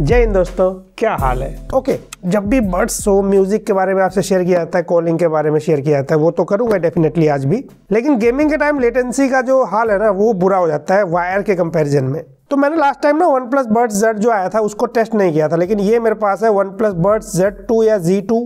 जय हिंद दोस्तों क्या हाल है ओके okay, जब भी बर्ड्स शो म्यूजिक के बारे में आपसे शेयर किया जाता है कॉलिंग के बारे में शेयर किया जाता है वो तो करूंगा डेफिनेटली आज भी लेकिन गेमिंग के टाइम लेटेंसी का जो हाल है ना वो बुरा हो जाता है वायर के कंपैरिजन में तो मैंने लास्ट टाइम ना वन प्लस बर्ड जेड जो आया था उसको टेस्ट नहीं किया था लेकिन ये मेरे पास है वन प्लस बर्ड जेड टू या G two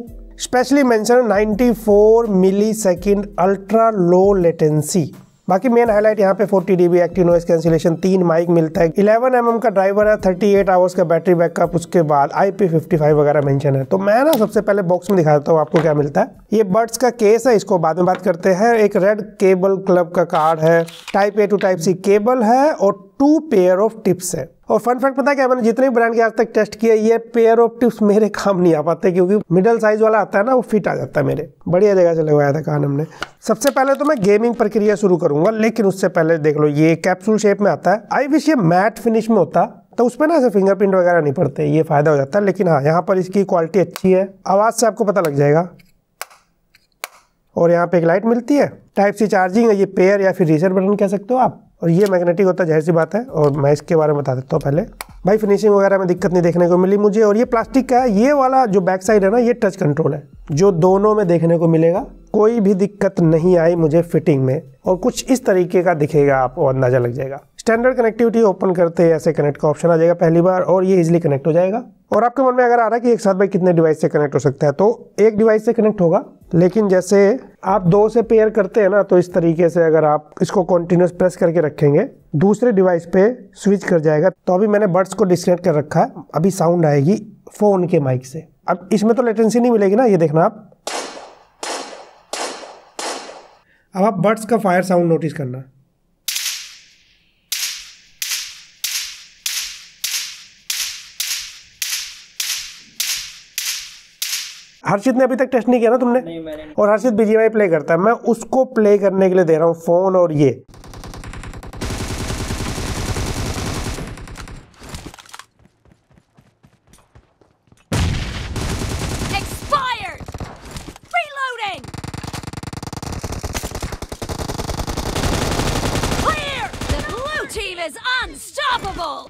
specially mention ninety four milli second ultra low latency बाकी मेन हाईलाइट यहाँ पे 40 डीबी एक्टिव नॉइस कैंसिलेशन तीन माइक मिलता है 11 एम mm का ड्राइवर है 38 आवर्स का बैटरी बैकअप उसके बाद आई वगैरह मेंशन है तो मैं ना सबसे पहले बॉक्स में दिखा देता हूँ आपको क्या मिलता है ये बर्ड्स का केस है इसको बाद में बात करते हैं एक रेड केबल क्लब का कार्ड है type A to type C cable है और टू पेयर ऑफ टिप्स है और फन फैक्ट पता है क्या मैंने जितने भी ब्रांड के आज तक टेस्ट किया ये पेयर ऑफ टिप्स मेरे काम नहीं आ पाते क्योंकि मिडल साइज वाला आता है ना वो फिट आ जाता है मेरे बढ़िया जगह से लगवाया था कान हमने सबसे पहले तो मैं गेमिंग प्रक्रिया शुरू करूंगा लेकिन उससे पहले देख लो ये कैप्सूल शेप में आता है आई विश ये मैट फिनिश में होता तो उसमें ना ऐसे फिंगरप्रिंट वगैरह नहीं पड़ते ये फ़ायदा हो जाता है लेकिन हाँ यहाँ पर इसकी क्वालिटी अच्छी है आवाज़ से आपको पता लग जाएगा और यहाँ पे एक लाइट मिलती है टाइप सी चार्जिंग है ये पेयर या फिर रीसेट बटन कह सकते हो आप और ये मैग्नेटिक होता है जाहिर सी बात है और मैं इसके बारे में बता देता हूँ पहले भाई फिनिशिंग वगैरह में दिक्कत नहीं देखने को मिली मुझे और ये प्लास्टिक का है ये वाला जो बैक साइड है ना ये टच कंट्रोल है जो दोनों में देखने को मिलेगा कोई भी दिक्कत नहीं आई मुझे फिटिंग में और कुछ इस तरीके का दिखेगा आपको अंदाजा लग जाएगा स्टैंडर्ड कनेक्टिविटी ओपन करते ऐसे कनेक्ट का ऑप्शन आ जाएगा पहली बार और ये इजिली कनेक्ट हो जाएगा और आपके मन में अगर आ रहा है कि एक साथ भाई कितने डिवाइस से कनेक्ट हो सकता है तो एक डिवाइस से कनेक्ट होगा लेकिन जैसे आप दो से पेयर करते हैं ना तो इस तरीके से अगर आप इसको कॉन्टिन्यूस प्रेस करके रखेंगे दूसरे डिवाइस पे स्विच कर जाएगा तो अभी मैंने बर्ड्स को डिस्कनेक्ट कर रखा है अभी साउंड आएगी फ़ोन के माइक से अब इसमें तो लेटेंसी नहीं मिलेगी ना ये देखना आप अब आप बर्ड्स का फायर साउंड नोटिस करना हर्षित ने अभी तक टेस्ट नहीं किया ना तुमने नहीं, मैंने और हर्षित बीजीएमआई प्ले करता है मैं उसको प्ले करने के लिए दे रहा हूँ फ़ोन और ये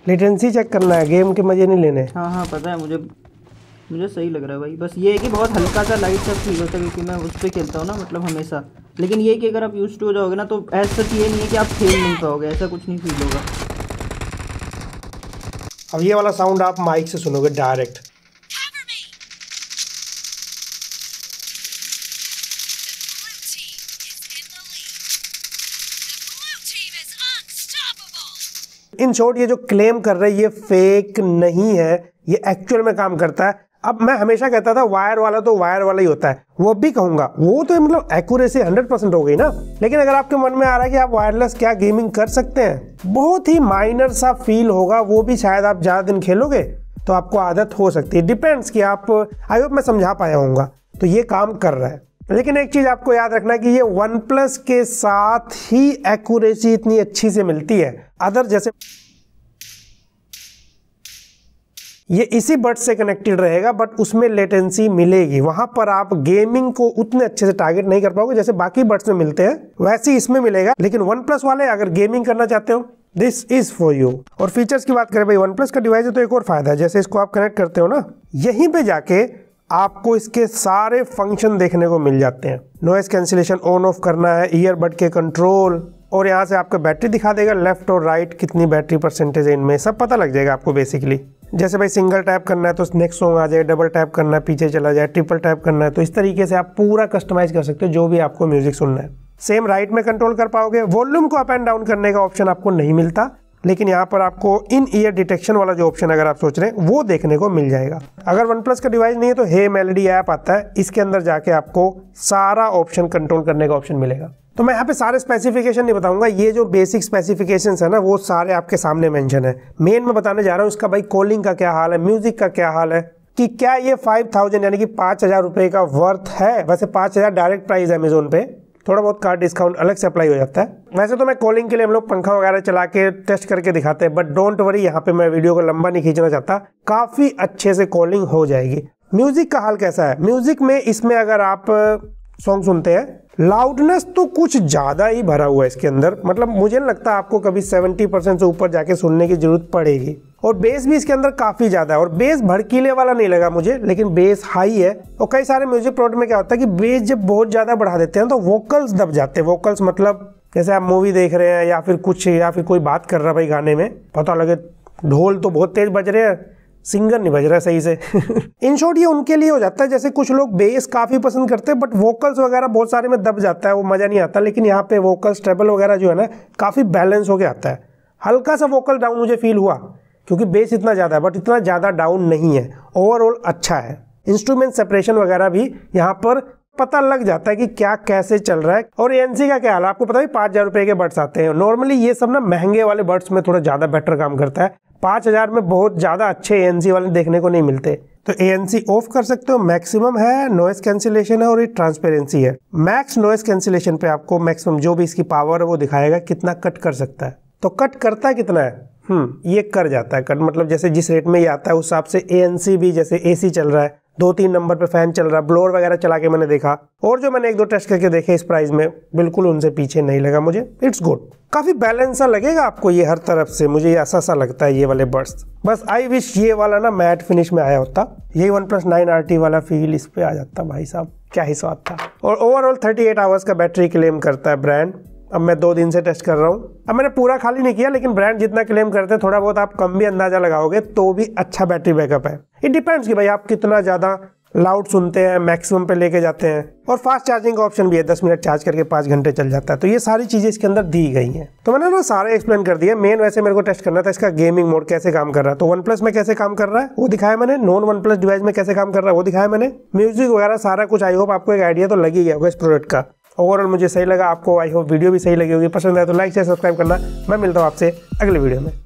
लेटेंसी चेक करना है गेम के मजे नहीं लेने हाँ हाँ पता है मुझे मुझे सही लग रहा है भाई बस ये है कि बहुत हल्का सा लाइट सब फील होता है क्योंकि मैं उस पर खेलता हूँ ना मतलब हमेशा लेकिन ये कि अगर आप यूज टू हो जाओगे ना तो ऐसा ये नहीं है कि आप खेल नहीं पाओगे ऐसा कुछ नहीं फील होगा अब ये वाला साउंड आप माइक से सुनोगे डायरेक्ट इन शॉर्ट ये जो क्लेम कर रहे हैं ये फेक नहीं है ये एक्चुअल में काम करता है अब मैं हमेशा कहता था वायर वाला तो वायर वाला ही होता है वो भी कहूंगा वो तो मतलब एक्यूरेसी 100 परसेंट हो गई ना लेकिन अगर आपके मन में आ रहा है कि आप वायरलेस क्या गेमिंग कर सकते हैं बहुत ही माइनर सा फील होगा वो भी शायद आप ज़्यादा दिन खेलोगे तो आपको आदत हो सकती है डिपेंड्स कि आप आई होप मैं समझा पाया हूँ तो ये काम कर रहा है लेकिन एक चीज़ आपको याद रखना कि ये वन प्लस के साथ ही एक्यूरेसी इतनी अच्छी से मिलती है अदर जैसे ये इसी बट से कनेक्टेड रहेगा बट उसमें लेटेंसी मिलेगी वहां पर आप गेमिंग को उतने अच्छे से टारगेट नहीं कर पाओगे जैसे बाकी बट्स में मिलते हैं वैसे ही इसमें मिलेगा लेकिन वन प्लस वाले अगर गेमिंग करना चाहते हो दिस इज फॉर यू और फीचर्स की बात करें भाई वन प्लस का डिवाइस है तो एक और फायदा है जैसे इसको आप कनेक्ट करते हो ना यहीं पे जाके आपको इसके सारे फंक्शन देखने को मिल जाते हैं नॉइस कैंसिलेशन ऑन ऑफ करना है ईयरबड के कंट्रोल और यहाँ से आपका बैटरी दिखा देगा लेफ्ट और राइट कितनी बैटरी परसेंटेज है इनमें सब पता लग जाएगा आपको बेसिकली जैसे भाई सिंगल टैप करना है तो नेक्स्ट सॉन्ग आ जाए डबल टैप करना है पीछे चला जाए ट्रिपल टैप करना है तो इस तरीके से आप पूरा कस्टमाइज कर सकते हो जो भी आपको म्यूजिक सुनना है सेम राइट में कंट्रोल कर पाओगे वॉल्यूम को अप एंड डाउन करने का ऑप्शन आपको नहीं मिलता लेकिन यहाँ पर आपको इन ईयर डिटेक्शन वाला जो ऑप्शन अगर आप सोच रहे हैं वो देखने को मिल जाएगा अगर वन प्लस का डिवाइस नहीं है तो हे मेलेडी ऐप आता है इसके अंदर जाके आपको सारा ऑप्शन कंट्रोल करने का ऑप्शन मिलेगा तो मैं यहाँ पे सारे स्पेसिफिकेशन नहीं बताऊंगा ये जो बेसिक स्पेसिफिकेशंस है ना वो सारे आपके सामने मेंशन है मेन मैं बताने जा रहा हूँ इसका भाई कॉलिंग का क्या हाल है म्यूजिक का क्या हाल है कि क्या ये फाइव थाउजेंड यानी कि पाँच हज़ार रुपये का वर्थ है वैसे पाँच हज़ार डायरेक्ट प्राइस है अमेजोन पे थोड़ा बहुत कार्ड डिस्काउंट अलग से अप्लाई हो जाता है वैसे तो मैं कॉलिंग के लिए हम लोग पंखा वगैरह चला के टेस्ट करके दिखाते हैं बट डोंट वरी यहाँ पे मैं वीडियो को लंबा नहीं खींचना चाहता काफ़ी अच्छे से कॉलिंग हो जाएगी म्यूज़िक का हाल कैसा है म्यूज़िक में इसमें अगर आप सॉन्ग सुनते हैं लाउडनेस तो कुछ ज़्यादा ही भरा हुआ है इसके अंदर मतलब मुझे नहीं लगता आपको कभी 70 परसेंट से ऊपर जाके सुनने की ज़रूरत पड़ेगी और बेस भी इसके अंदर काफ़ी ज़्यादा है और बेस भड़कीले वाला नहीं लगा मुझे लेकिन बेस हाई है और कई सारे म्यूजिक प्रोडक्ट में क्या होता है कि बेस जब बहुत ज़्यादा बढ़ा देते हैं तो वोकल्स दब जाते हैं वोकल्स मतलब जैसे आप मूवी देख रहे हैं या फिर कुछ या फिर कोई बात कर रहा है भाई गाने में पता लगे ढोल तो बहुत तेज़ बज रहे हैं सिंगर नहीं बज रहा सही से इन शॉर्ट ये उनके लिए हो जाता है जैसे कुछ लोग बेस काफ़ी पसंद करते हैं बट वोकल्स वगैरह बहुत सारे में दब जाता है वो मज़ा नहीं आता लेकिन यहाँ पे वोकल्स ट्रेबल वगैरह जो है ना काफ़ी बैलेंस हो आता है हल्का सा वोकल डाउन मुझे फील हुआ क्योंकि बेस इतना ज़्यादा है बट इतना ज़्यादा डाउन नहीं है ओवरऑल अच्छा है इंस्ट्रूमेंट सेपरेशन वगैरह भी यहाँ पर पता लग जाता है कि क्या कैसे चल रहा है और एनसी का क्या हाल है आपको पता है पांच हज़ार रुपए के बर्ड्स आते हैं नॉर्मली ये सब ना महंगे वाले बर्ड्स में थोड़ा ज़्यादा बेटर काम करता है पाँच हज़ार में बहुत ज़्यादा अच्छे ए वाले देखने को नहीं मिलते तो ए ऑफ कर सकते हो मैक्सिमम है नॉइस कैंसिलेशन है और ये ट्रांसपेरेंसी है मैक्स नॉइस कैंसिलेशन पे आपको मैक्सिमम जो भी इसकी पावर है वो दिखाएगा कितना कट कर सकता है तो कट करता है कितना है हम्म ये कर जाता है कट मतलब जैसे जिस रेट में ये आता है उस हिसाब से ए भी जैसे ए चल रहा है दो तीन नंबर पे फैन चल रहा है ब्लोअर वगैरह चला के मैंने देखा और जो मैंने एक दो टेस्ट करके देखे इस प्राइस में बिल्कुल उनसे पीछे नहीं लगा मुझे इट्स गुड काफ़ी बैलेंस सा लगेगा आपको ये हर तरफ से मुझे ये ऐसा सा लगता है ये वाले बर्ड्स बस आई विश ये वाला ना मैट फिनिश में आया होता ये OnePlus nine R T वाला फील इस पे आ जाता भाई साहब क्या ही स्वाद था और ओवरऑल थर्टी एट आवर्स का बैटरी क्लेम करता है ब्रांड अब मैं दो दिन से टेस्ट कर रहा हूँ अब मैंने पूरा खाली नहीं किया लेकिन ब्रांड जितना क्लेम करते हैं थोड़ा बहुत आप कम भी अंदाज़ा लगाओगे तो भी अच्छा बैटरी बैकअप है इट डिपेंड्स कि भाई आप कितना ज़्यादा लाउड सुनते हैं मैक्सिमम पे लेके जाते हैं और फास्ट चार्जिंग का ऑप्शन भी है दस मिनट चार्ज करके पाँच घंटे चल जाता है तो ये सारी चीज़ें इसके अंदर दी गई हैं तो मैंने ना सारे एक्सप्लेन कर दिया मेन वैसे मेरे को टेस्ट करना था इसका गेमिंग मोड कैसे काम कर रहा है तो वन प्लस में कैसे काम कर रहा है वो दिखाया मैंने नॉन वन प्लस डिवाइस में कैसे काम कर रहा है वो दिखाया मैंने म्यूजिक वगैरह सारा कुछ आई होप आपको एक आइडिया तो लगी गया होगा इस प्रोडक्ट का ओवरऑल मुझे सही लगा आपको आई होप वीडियो भी सही लगी होगी पसंद आए तो लाइक शेयर सब्सक्राइब करना मैं मिलता हूँ आपसे अगले वीडियो में